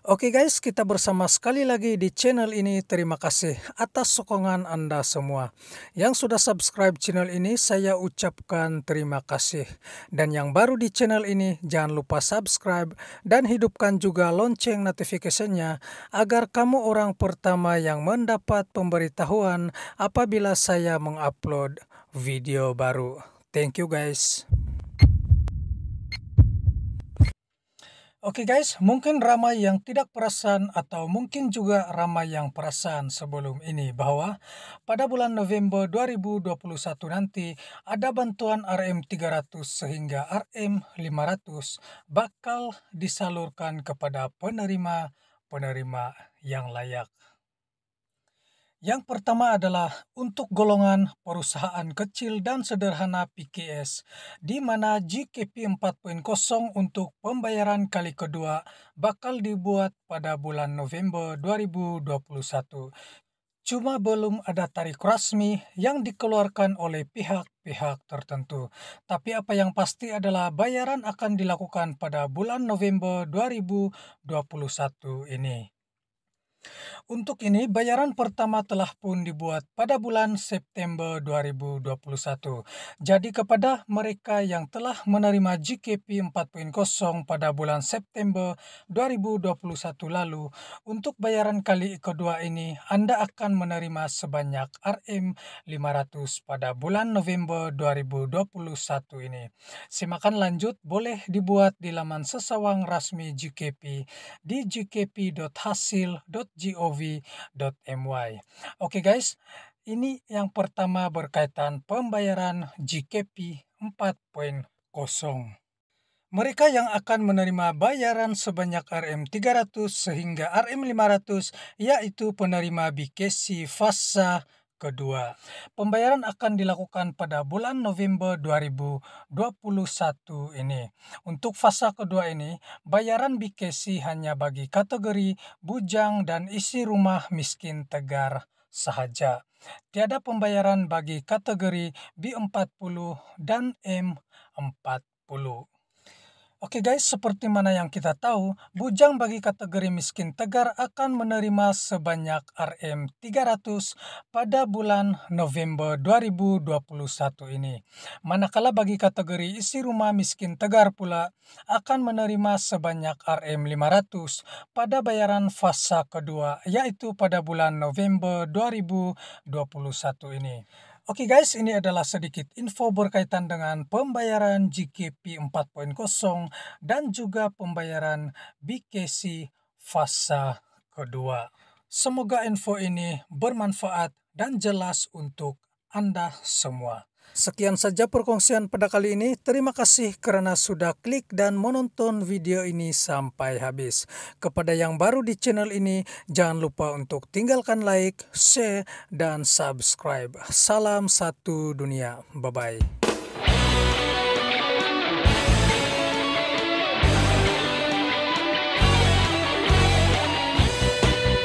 Oke okay guys, kita bersama sekali lagi di channel ini. Terima kasih atas sokongan Anda semua. Yang sudah subscribe channel ini, saya ucapkan terima kasih. Dan yang baru di channel ini, jangan lupa subscribe dan hidupkan juga lonceng notifikasinya agar kamu orang pertama yang mendapat pemberitahuan apabila saya mengupload video baru. Thank you guys. Oke okay guys, mungkin ramai yang tidak perasan atau mungkin juga ramai yang perasan sebelum ini bahwa pada bulan November 2021 nanti ada bantuan RM300 sehingga RM500 bakal disalurkan kepada penerima-penerima yang layak. Yang pertama adalah untuk golongan perusahaan kecil dan sederhana PKS, di mana GKP 4.0 untuk pembayaran kali kedua bakal dibuat pada bulan November 2021. Cuma belum ada tarik resmi yang dikeluarkan oleh pihak-pihak tertentu. Tapi apa yang pasti adalah bayaran akan dilakukan pada bulan November 2021 ini. Untuk ini, bayaran pertama telah pun dibuat pada bulan September 2021. Jadi kepada mereka yang telah menerima GKP 4.0 pada bulan September 2021 lalu, untuk bayaran kali kedua ini Anda akan menerima sebanyak RM500 pada bulan November 2021 ini. Simakan lanjut boleh dibuat di laman sesawang rasmi GKP di gkp.hasil.gkp gov.my. Oke okay guys, ini yang pertama berkaitan pembayaran GKP 4.0. Mereka yang akan menerima bayaran sebanyak RM300 sehingga RM500 yaitu penerima BKC, FASA, kedua. Pembayaran akan dilakukan pada bulan November 2021 ini. Untuk fase kedua ini, bayaran BKC hanya bagi kategori bujang dan isi rumah miskin tegar sahaja. Tiada pembayaran bagi kategori B40 dan M40. Oke guys, seperti mana yang kita tahu, bujang bagi kategori miskin tegar akan menerima sebanyak RM300 pada bulan November 2021 ini. Manakala bagi kategori isi rumah miskin tegar pula akan menerima sebanyak RM500 pada bayaran fasa kedua yaitu pada bulan November 2021 ini. Oke okay guys, ini adalah sedikit info berkaitan dengan pembayaran GKP 4.0 dan juga pembayaran BKC fase kedua. Semoga info ini bermanfaat dan jelas untuk Anda semua. Sekian saja perkongsian pada kali ini. Terima kasih karena sudah klik dan menonton video ini sampai habis. Kepada yang baru di channel ini, jangan lupa untuk tinggalkan like, share, dan subscribe. Salam satu dunia. Bye-bye.